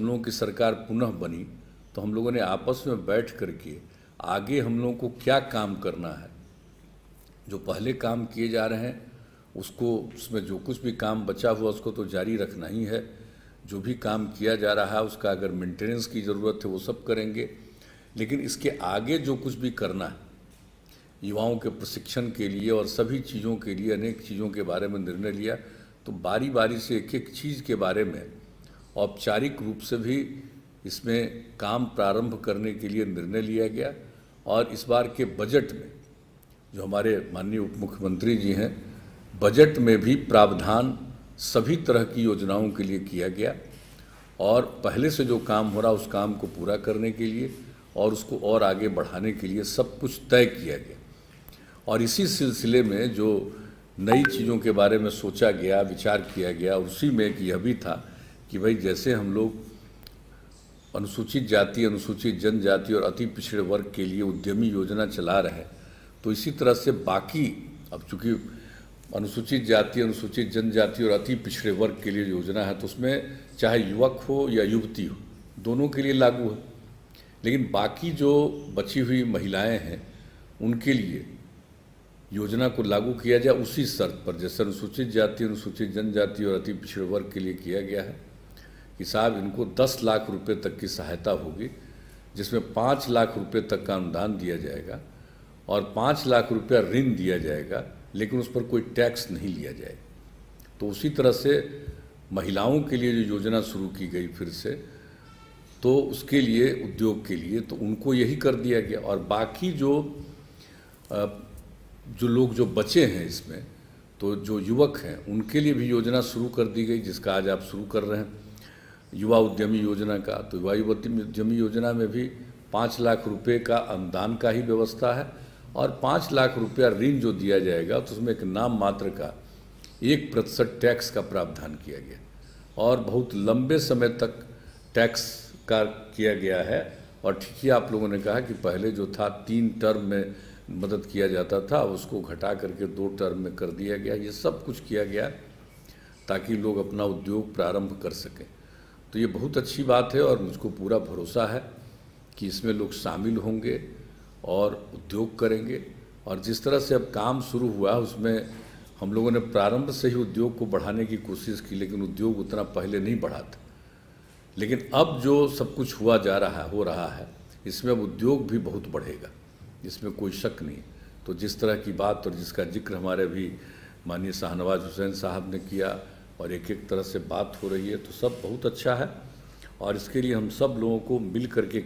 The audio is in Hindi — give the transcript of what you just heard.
हम लोगों की सरकार पुनः बनी तो हम लोगों ने आपस में बैठ करके आगे हम लोगों को क्या काम करना है जो पहले काम किए जा रहे हैं उसको उसमें जो कुछ भी काम बचा हुआ उसको तो जारी रखना ही है जो भी काम किया जा रहा है उसका अगर मेंटेनेंस की ज़रूरत है वो सब करेंगे लेकिन इसके आगे जो कुछ भी करना है युवाओं के प्रशिक्षण के लिए और सभी चीज़ों के लिए अनेक चीज़ों के बारे में निर्णय लिया तो बारी बारी से एक एक चीज़ के बारे में औपचारिक रूप से भी इसमें काम प्रारंभ करने के लिए निर्णय लिया गया और इस बार के बजट में जो हमारे माननीय उप मुख्यमंत्री जी हैं बजट में भी प्रावधान सभी तरह की योजनाओं के लिए किया गया और पहले से जो काम हो रहा उस काम को पूरा करने के लिए और उसको और आगे बढ़ाने के लिए सब कुछ तय किया गया और इसी सिलसिले में जो नई चीज़ों के बारे में सोचा गया विचार किया गया उसी में एक यह भी था कि भाई जैसे हम लोग अनुसूचित जाति अनुसूचित जनजाति और अति पिछड़े वर्ग के लिए उद्यमी योजना चला रहे हैं तो इसी तरह से बाकी अब चूँकि अनुसूचित जाति अनुसूचित जनजाति और अति पिछड़े वर्ग के लिए योजना है तो उसमें चाहे युवक हो या युवती हो दोनों के लिए लागू है लेकिन बाकी जो बची हुई महिलाएं हैं उनके लिए योजना को लागू किया जाए उसी शर्त पर जैसे अनुसूचित जाति अनुसूचित जनजाति और अति पिछड़े वर्ग के लिए किया गया है कि साहब इनको दस लाख रुपए तक की सहायता होगी जिसमें पाँच लाख रुपए तक का अनुदान दिया जाएगा और पाँच लाख रुपया ऋण दिया जाएगा लेकिन उस पर कोई टैक्स नहीं लिया जाएगा तो उसी तरह से महिलाओं के लिए जो योजना शुरू की गई फिर से तो उसके लिए उद्योग के लिए तो उनको यही कर दिया गया और बाकी जो जो लोग जो बचे हैं इसमें तो जो युवक हैं उनके लिए भी योजना शुरू कर दी गई जिसका आज आप शुरू कर रहे हैं युवा उद्यमी योजना का तो युवा उद्यमी योजना में भी पाँच लाख रुपए का अनुदान का ही व्यवस्था है और पाँच लाख रुपया ऋण जो दिया जाएगा तो उसमें एक नाम मात्र का एक प्रतिशत टैक्स का प्रावधान किया गया और बहुत लंबे समय तक टैक्स का किया गया है और ठीक ही आप लोगों ने कहा कि पहले जो था तीन टर्म में मदद किया जाता था उसको घटा करके दो टर्म में कर दिया गया ये सब कुछ किया गया ताकि लोग अपना उद्योग प्रारंभ कर सकें तो ये बहुत अच्छी बात है और मुझको पूरा भरोसा है कि इसमें लोग शामिल होंगे और उद्योग करेंगे और जिस तरह से अब काम शुरू हुआ उसमें हम लोगों ने प्रारंभ से ही उद्योग को बढ़ाने की कोशिश की लेकिन उद्योग उतना पहले नहीं बढ़ा था लेकिन अब जो सब कुछ हुआ जा रहा है हो रहा है इसमें अब उद्योग भी बहुत बढ़ेगा इसमें कोई शक नहीं तो जिस तरह की बात और जिसका जिक्र हमारे भी माननीय शाहनवाज हुसैन साहब ने किया और एक एक तरह से बात हो रही है तो सब बहुत अच्छा है और इसके लिए हम सब लोगों को मिल करके